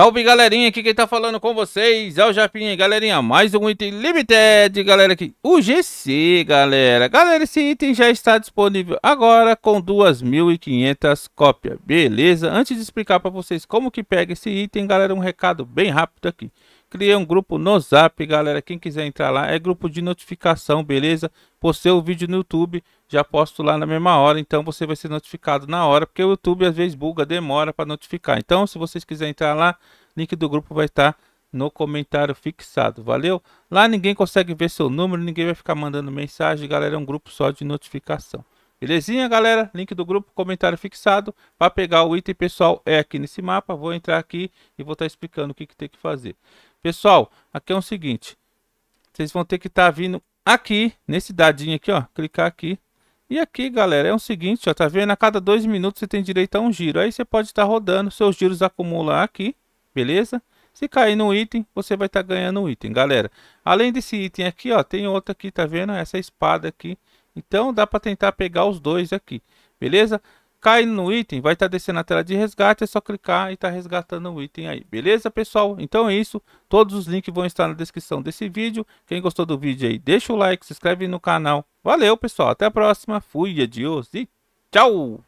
Salve galerinha, aqui quem tá falando com vocês é o Japinha, galerinha, mais um item limited, galera, aqui, o GC, galera, galera, esse item já está disponível agora com 2.500 cópias, beleza? Antes de explicar para vocês como que pega esse item, galera, um recado bem rápido aqui, Criei um grupo no Zap, galera. Quem quiser entrar lá, é grupo de notificação, beleza? Postei o vídeo no YouTube, já posto lá na mesma hora, então você vai ser notificado na hora, porque o YouTube às vezes buga, demora para notificar. Então, se vocês quiserem entrar lá, link do grupo vai estar tá no comentário fixado, valeu? Lá ninguém consegue ver seu número, ninguém vai ficar mandando mensagem, galera. É um grupo só de notificação. Belezinha, galera? Link do grupo, comentário fixado. Para pegar o item pessoal é aqui nesse mapa. Vou entrar aqui e vou estar tá explicando o que, que tem que fazer. Pessoal, aqui é o seguinte. Vocês vão ter que estar tá vindo aqui, nesse dadinho aqui, ó. Clicar aqui. E aqui, galera, é o seguinte, ó. Tá vendo? A cada dois minutos você tem direito a um giro. Aí você pode estar tá rodando. Seus giros acumulam aqui, beleza? Se cair no item, você vai estar tá ganhando um item, galera. Além desse item aqui, ó. Tem outro aqui, tá vendo? Essa espada aqui. Então, dá para tentar pegar os dois aqui, beleza? cai no item, vai estar tá descendo a tela de resgate, é só clicar e tá resgatando o item aí, beleza pessoal? Então é isso, todos os links vão estar na descrição desse vídeo, quem gostou do vídeo aí, deixa o like, se inscreve no canal, valeu pessoal, até a próxima, fui, adios e tchau!